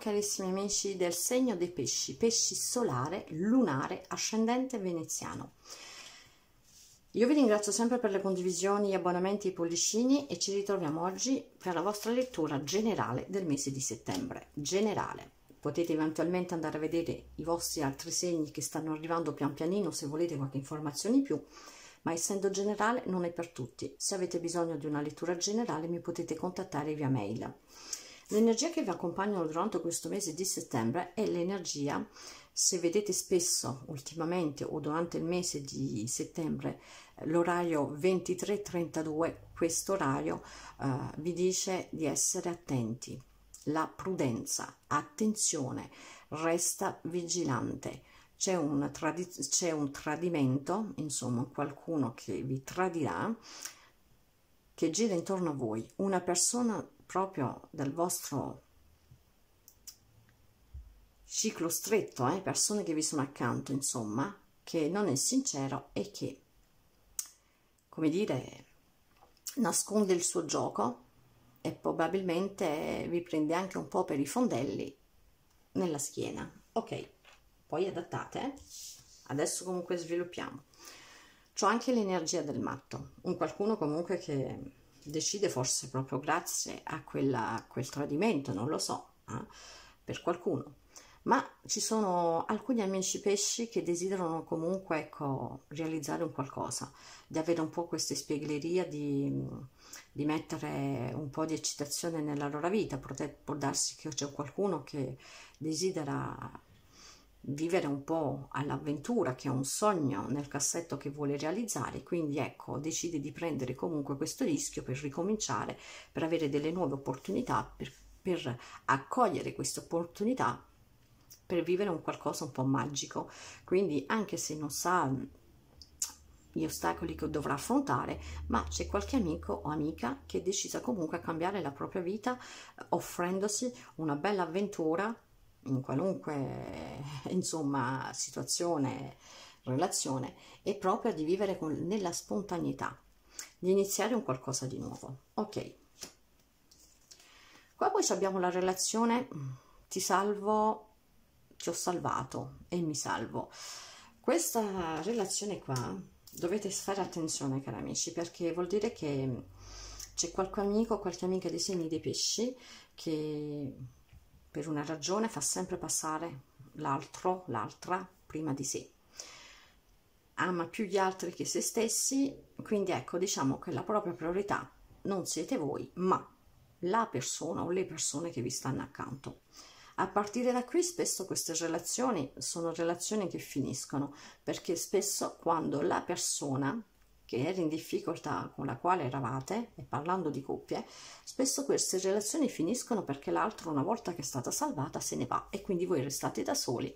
carissimi amici del segno dei pesci, pesci solare, lunare, ascendente veneziano. Io vi ringrazio sempre per le condivisioni, gli abbonamenti e i pollicini e ci ritroviamo oggi per la vostra lettura generale del mese di settembre. Generale. Potete eventualmente andare a vedere i vostri altri segni che stanno arrivando pian pianino se volete qualche informazione in più, ma essendo generale non è per tutti. Se avete bisogno di una lettura generale mi potete contattare via mail. L'energia che vi accompagna durante questo mese di settembre è l'energia, se vedete spesso ultimamente o durante il mese di settembre, l'orario 23-32, questo orario eh, vi dice di essere attenti. La prudenza, attenzione, resta vigilante. C'è un, c'è un tradimento, insomma qualcuno che vi tradirà, che gira intorno a voi, una persona proprio dal vostro ciclo stretto, eh, persone che vi sono accanto, insomma, che non è sincero e che, come dire, nasconde il suo gioco e probabilmente vi prende anche un po' per i fondelli nella schiena. Ok, poi adattate. Eh? Adesso comunque sviluppiamo. C'ho anche l'energia del matto, un qualcuno comunque che decide forse proprio grazie a, quella, a quel tradimento, non lo so, eh, per qualcuno. Ma ci sono alcuni amici pesci che desiderano comunque ecco, realizzare un qualcosa, di avere un po' questa spiegleria, di, di mettere un po' di eccitazione nella loro vita. può darsi che c'è qualcuno che desidera vivere un po' all'avventura che è un sogno nel cassetto che vuole realizzare quindi ecco decide di prendere comunque questo rischio per ricominciare per avere delle nuove opportunità per, per accogliere questa opportunità per vivere un qualcosa un po' magico quindi anche se non sa gli ostacoli che dovrà affrontare, ma c'è qualche amico o amica che è decisa comunque a cambiare la propria vita offrendosi una bella avventura in qualunque insomma, situazione, relazione, è proprio di vivere con, nella spontaneità, di iniziare un qualcosa di nuovo. Ok. Qua poi abbiamo la relazione ti salvo, ti ho salvato e mi salvo. Questa relazione qua dovete fare attenzione cari amici perché vuol dire che mm, c'è qualche amico, qualche amica dei segni dei pesci che per una ragione fa sempre passare l'altro, l'altra, prima di sé. Ama più gli altri che se stessi, quindi ecco, diciamo che la propria priorità non siete voi, ma la persona o le persone che vi stanno accanto. A partire da qui spesso queste relazioni sono relazioni che finiscono, perché spesso quando la persona che era in difficoltà con la quale eravate, e parlando di coppie, spesso queste relazioni finiscono perché l'altro una volta che è stata salvata se ne va e quindi voi restate da soli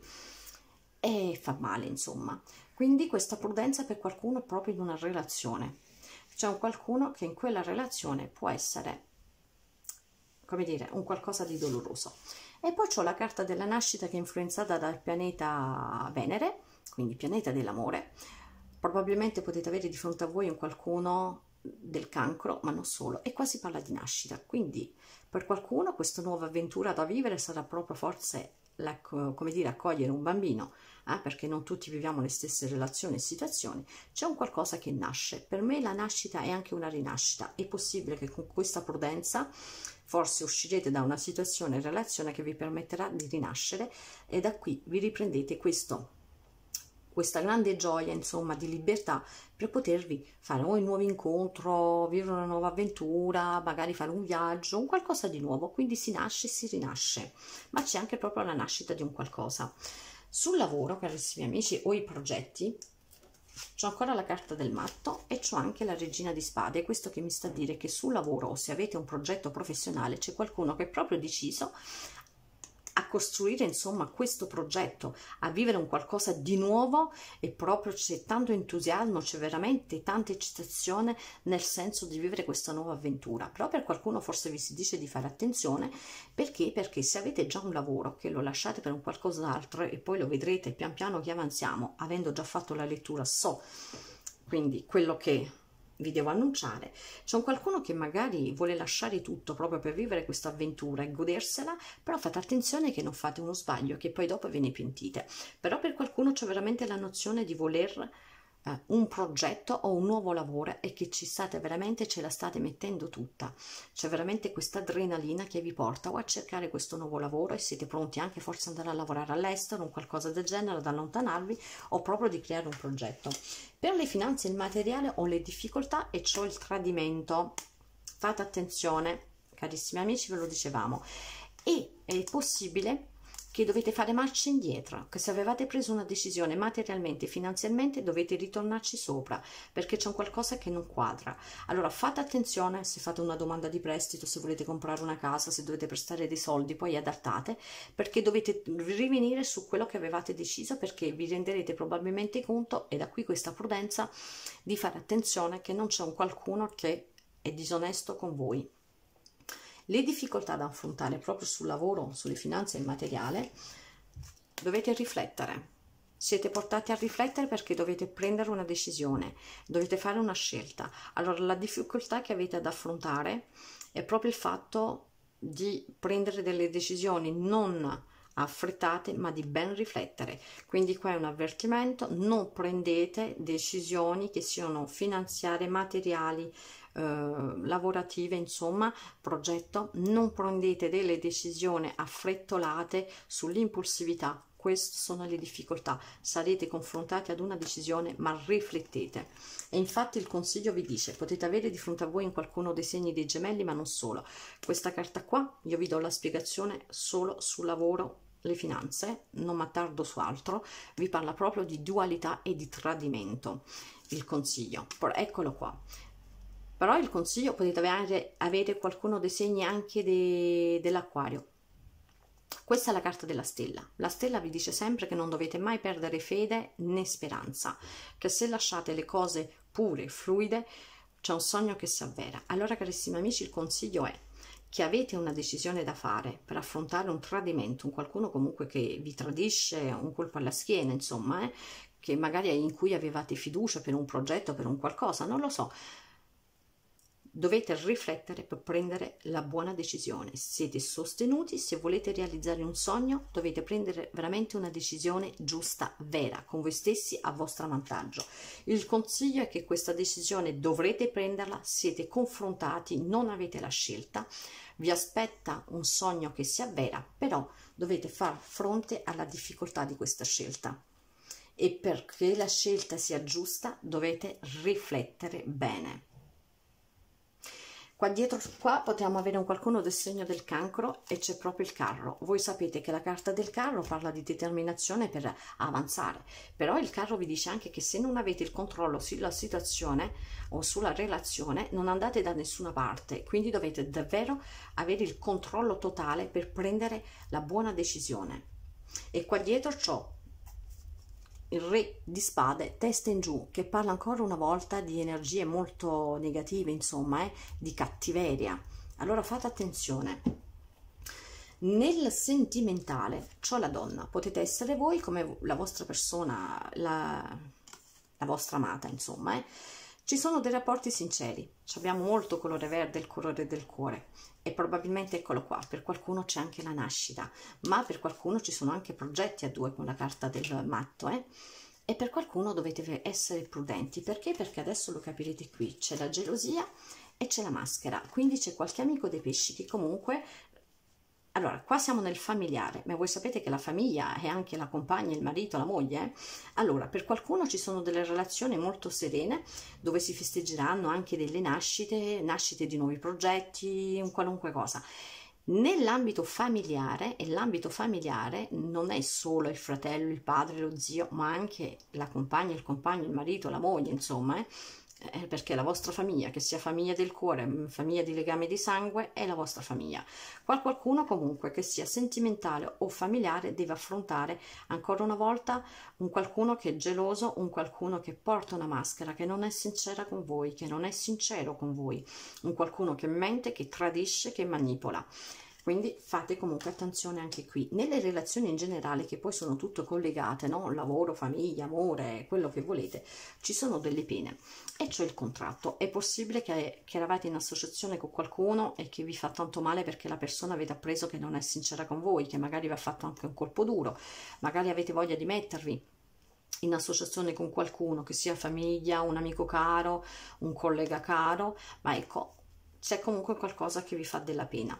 e fa male insomma. Quindi questa prudenza per qualcuno proprio in una relazione. C'è un qualcuno che in quella relazione può essere, come dire, un qualcosa di doloroso. E poi c'ho la carta della nascita che è influenzata dal pianeta Venere, quindi pianeta dell'amore, probabilmente potete avere di fronte a voi un qualcuno del cancro, ma non solo. E qua si parla di nascita, quindi per qualcuno questa nuova avventura da vivere sarà proprio forse la, come dire, accogliere un bambino, eh, perché non tutti viviamo le stesse relazioni e situazioni, c'è un qualcosa che nasce. Per me la nascita è anche una rinascita. È possibile che con questa prudenza forse uscirete da una situazione e relazione che vi permetterà di rinascere e da qui vi riprendete questo questa grande gioia, insomma, di libertà per potervi fare un nuovo incontro, vivere una nuova avventura, magari fare un viaggio, un qualcosa di nuovo. Quindi si nasce e si rinasce, ma c'è anche proprio la nascita di un qualcosa. Sul lavoro, carissimi amici, o i progetti, ho ancora la carta del matto e c'ho anche la regina di spade questo che mi sta a dire che sul lavoro o se avete un progetto professionale c'è qualcuno che è proprio deciso a costruire insomma questo progetto, a vivere un qualcosa di nuovo e proprio c'è tanto entusiasmo, c'è veramente tanta eccitazione nel senso di vivere questa nuova avventura. Però per qualcuno forse vi si dice di fare attenzione perché? Perché se avete già un lavoro che lo lasciate per un qualcos'altro e poi lo vedrete pian piano che avanziamo, avendo già fatto la lettura so quindi quello che vi devo annunciare, c'è un qualcuno che magari vuole lasciare tutto proprio per vivere questa avventura e godersela, però fate attenzione che non fate uno sbaglio che poi dopo ve ne pentite. Però per qualcuno c'è veramente la nozione di voler eh, un progetto o un nuovo lavoro e che ci state veramente, ce la state mettendo tutta. C'è veramente questa adrenalina che vi porta o a cercare questo nuovo lavoro e siete pronti anche forse andare a lavorare all'estero, un qualcosa del genere, ad allontanarvi o proprio di creare un progetto. Per le finanze e il materiale ho le difficoltà e ho il tradimento. Fate attenzione, carissimi amici, ve lo dicevamo. E è possibile che dovete fare marcia indietro, che se avevate preso una decisione materialmente, finanziariamente, dovete ritornarci sopra, perché c'è un qualcosa che non quadra. Allora fate attenzione se fate una domanda di prestito, se volete comprare una casa, se dovete prestare dei soldi, poi adattate, perché dovete rivenire su quello che avevate deciso, perché vi renderete probabilmente conto, e da qui questa prudenza, di fare attenzione che non c'è un qualcuno che è disonesto con voi le difficoltà da affrontare proprio sul lavoro, sulle finanze e il materiale, dovete riflettere. Siete portati a riflettere perché dovete prendere una decisione, dovete fare una scelta. Allora la difficoltà che avete ad affrontare è proprio il fatto di prendere delle decisioni non affrettate ma di ben riflettere quindi qua è un avvertimento non prendete decisioni che siano finanziarie materiali eh, lavorative, insomma, progetto, non prendete delle decisioni affrettolate sull'impulsività. Queste sono le difficoltà. Sarete confrontati ad una decisione, ma riflettete. E infatti il consiglio vi dice, potete avere di fronte a voi in qualcuno dei segni dei gemelli, ma non solo. Questa carta qua, io vi do la spiegazione solo sul lavoro le finanze, non mi m'attardo su altro, vi parla proprio di dualità e di tradimento, il consiglio. Eccolo qua però il consiglio potete avere, avere qualcuno dei segni anche de, dell'acquario questa è la carta della stella. La stella vi dice sempre che non dovete mai perdere fede né speranza, che se lasciate le cose pure, fluide, c'è un sogno che si avvera. Allora, carissimi amici, il consiglio è che avete una decisione da fare per affrontare un tradimento, un qualcuno comunque che vi tradisce, un colpo alla schiena, insomma, eh, che magari in cui avevate fiducia per un progetto, per un qualcosa, non lo so Dovete riflettere per prendere la buona decisione. Siete sostenuti, se volete realizzare un sogno dovete prendere veramente una decisione giusta, vera, con voi stessi a vostro vantaggio. Il consiglio è che questa decisione dovrete prenderla, siete confrontati, non avete la scelta, vi aspetta un sogno che si avvera, però dovete far fronte alla difficoltà di questa scelta e perché la scelta sia giusta dovete riflettere bene. Qua dietro, qua potremmo avere un qualcuno del segno del cancro e c'è proprio il carro. Voi sapete che la carta del carro parla di determinazione per avanzare, però il carro vi dice anche che se non avete il controllo sulla situazione o sulla relazione non andate da nessuna parte, quindi dovete davvero avere il controllo totale per prendere la buona decisione. E qua dietro ciò il re di spade testa in giù che parla ancora una volta di energie molto negative insomma eh, di cattiveria allora fate attenzione nel sentimentale c'ho la donna potete essere voi come la vostra persona la, la vostra amata insomma eh. ci sono dei rapporti sinceri abbiamo molto colore verde il colore del cuore e probabilmente eccolo qua, per qualcuno c'è anche la nascita, ma per qualcuno ci sono anche progetti a due con la carta del matto, eh? e per qualcuno dovete essere prudenti, perché? Perché adesso lo capirete qui, c'è la gelosia e c'è la maschera, quindi c'è qualche amico dei pesci che comunque allora, qua siamo nel familiare, ma voi sapete che la famiglia è anche la compagna, il marito, la moglie? Allora, per qualcuno ci sono delle relazioni molto serene dove si festeggeranno anche delle nascite, nascite di nuovi progetti, un qualunque cosa. Nell'ambito familiare, e l'ambito familiare non è solo il fratello, il padre, lo zio, ma anche la compagna, il compagno, il marito, la moglie, insomma, eh? eh, perché la vostra famiglia, che sia famiglia del cuore, mm, famiglia di legami di sangue, è la vostra famiglia. Qual qualcuno comunque che sia sentimentale o familiare deve affrontare ancora una volta un qualcuno che è geloso, un qualcuno che porta una maschera, che non è sincera con voi, che non è sincero con voi, un qualcuno che mente, che tradisce, che manipola quindi fate comunque attenzione anche qui nelle relazioni in generale che poi sono tutte collegate no? lavoro, famiglia, amore, quello che volete ci sono delle pene e c'è il contratto. È possibile che, che, eravate in associazione con qualcuno e che vi fa tanto male perché la persona avete appreso che non è sincera con voi, che magari vi ha fatto anche un colpo duro, magari avete voglia di mettervi in associazione con qualcuno, che sia famiglia, un amico caro, un collega caro, ma ecco, c'è comunque qualcosa che vi fa della pena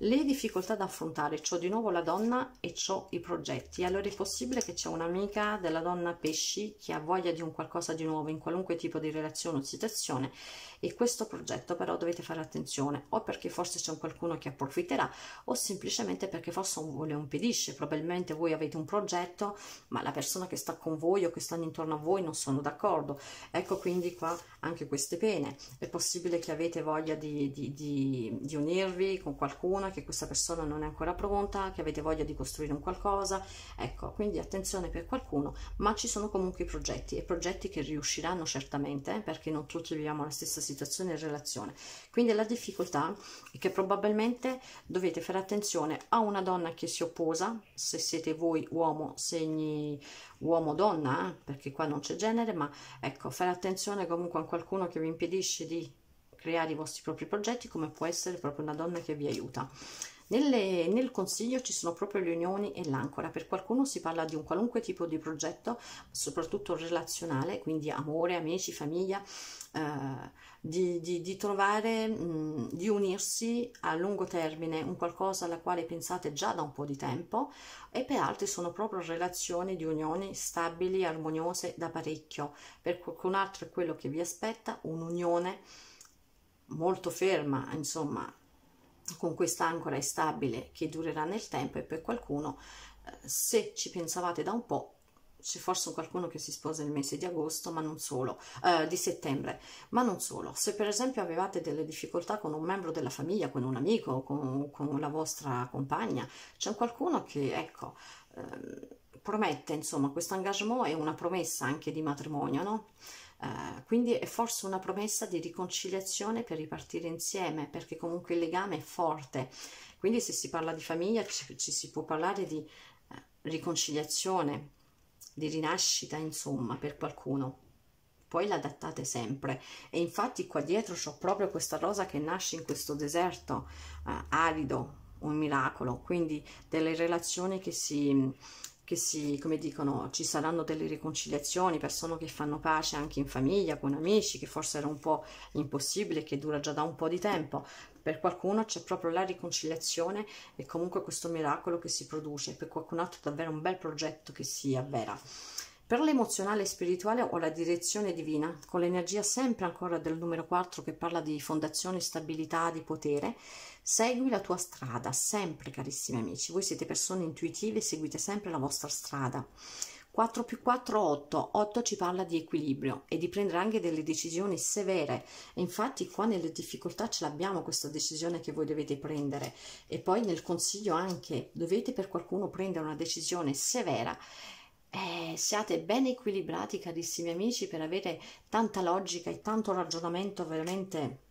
le difficoltà da affrontare, ciò di nuovo la donna e ciò i progetti. Allora è possibile che c'è un'amica della donna pesci che ha voglia di un qualcosa di nuovo in qualunque tipo di relazione o situazione e questo progetto però dovete fare attenzione o perché forse c'è qualcuno che approfitterà o semplicemente perché forse ve lo impedisce probabilmente voi avete un progetto ma la persona che sta con voi o che stanno intorno a voi non sono d'accordo ecco quindi qua anche queste pene è possibile che avete voglia di, di, di, di unirvi con qualcuno che questa persona non è ancora pronta che avete voglia di costruire un qualcosa ecco quindi attenzione per qualcuno ma ci sono comunque i progetti e progetti che riusciranno certamente eh, perché non tutti viviamo la stessa situazione situazione in relazione. Quindi la difficoltà è che probabilmente dovete fare attenzione a una donna che si opposa, se siete voi uomo, segni uomo-donna, eh, perché qua non c'è genere, ma ecco, fare attenzione comunque a qualcuno che vi impedisce di creare i vostri propri progetti, come può essere proprio una donna che vi aiuta. Nelle, nel consiglio ci sono proprio le unioni e l'ancora, per qualcuno si parla di un qualunque tipo di progetto, soprattutto relazionale, quindi amore, amici, famiglia, eh, di, di, di, trovare, mh, di unirsi a lungo termine, un qualcosa alla quale pensate già da un po' di tempo e per altri sono proprio relazioni di unioni stabili, armoniose da parecchio, per qualcun altro è quello che vi aspetta, un'unione molto ferma, insomma, con questa ancora stabile che durerà nel tempo e per qualcuno eh, se ci pensavate da un po' c'è forse qualcuno che si sposa nel mese di agosto, ma non solo, eh, di settembre, ma non solo. Se per esempio avevate delle difficoltà con un membro della famiglia, con un amico, con, con la vostra compagna, c'è qualcuno che, ecco, eh, promette, insomma, questo engagement è una promessa anche di matrimonio, no? Uh, quindi è forse una promessa di riconciliazione per ripartire insieme, perché comunque il legame è forte. Quindi se si parla di famiglia ci, ci si può parlare di uh, riconciliazione, di rinascita, insomma, per qualcuno. Poi l'adattate sempre. E infatti qua dietro c'ho proprio questa rosa che nasce in questo deserto uh, arido, un miracolo, quindi delle relazioni che si che si, come dicono, ci saranno delle riconciliazioni, persone che fanno pace anche in famiglia, con amici, che forse era un po' impossibile, che dura già da un po' di tempo. Per qualcuno c'è proprio la riconciliazione e comunque questo miracolo che si produce, per qualcun altro davvero un bel progetto che si avvera. Per l'emozionale e spirituale ho la direzione divina, con l'energia sempre ancora del numero 4 che parla di fondazione, stabilità, di potere. Segui la tua strada, sempre carissimi amici. Voi siete persone intuitive, seguite sempre la vostra strada. 4 più 4, 8. 8 ci parla di equilibrio e di prendere anche delle decisioni severe. E infatti qua nelle difficoltà ce l'abbiamo questa decisione che voi dovete prendere. E poi nel consiglio anche dovete per qualcuno prendere una decisione severa eh, siate ben equilibrati, carissimi amici, per avere tanta logica e tanto ragionamento veramente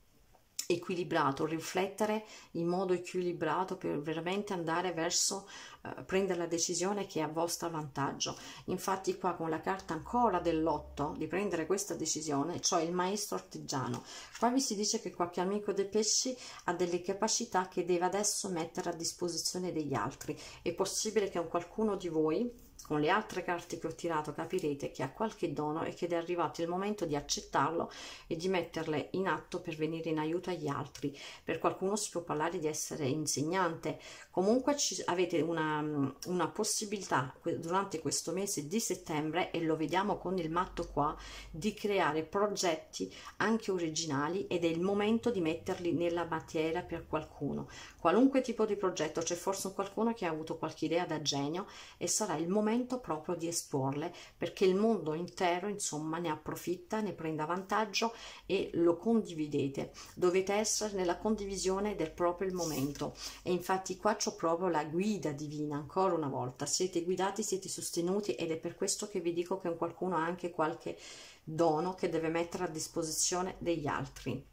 equilibrato, riflettere in modo equilibrato per veramente andare verso eh, prendere la decisione che è a vostro vantaggio. Infatti qua con la carta ancora dell'otto di prendere questa decisione, cioè il maestro artigiano. Qua vi si dice che qualche amico dei pesci ha delle capacità che deve adesso mettere a disposizione degli altri. È possibile che un qualcuno di voi con le altre carte che ho tirato capirete che ha qualche dono e che è arrivato il momento di accettarlo e di metterle in atto per venire in aiuto agli altri per qualcuno si può parlare di essere insegnante comunque ci, avete una, una possibilità durante questo mese di settembre e lo vediamo con il matto qua di creare progetti anche originali ed è il momento di metterli nella materia per qualcuno qualunque tipo di progetto c'è forse qualcuno che ha avuto qualche idea da genio e sarà il momento momento proprio di esporle perché il mondo intero insomma ne approfitta, ne prenda vantaggio e lo condividete. Dovete essere nella condivisione del proprio momento e infatti qua c'è proprio la guida divina ancora una volta. Siete guidati, siete sostenuti ed è per questo che vi dico che qualcuno ha anche qualche dono che deve mettere a disposizione degli altri.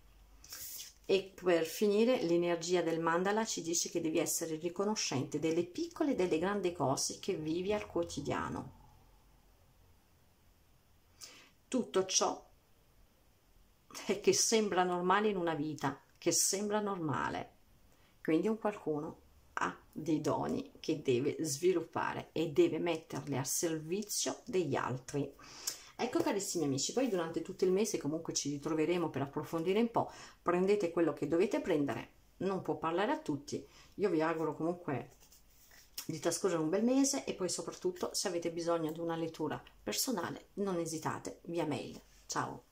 E per finire, l'energia del mandala ci dice che devi essere riconoscente delle piccole e delle grandi cose che vivi al quotidiano. Tutto ciò che sembra normale in una vita, che sembra normale. Quindi un qualcuno ha dei doni che deve sviluppare e deve metterli al servizio degli altri. Ecco carissimi amici, poi durante tutto il mese comunque ci ritroveremo per approfondire un po', prendete quello che dovete prendere, non può parlare a tutti, io vi auguro comunque di trascorrere un bel mese e poi soprattutto se avete bisogno di una lettura personale non esitate via mail. Ciao!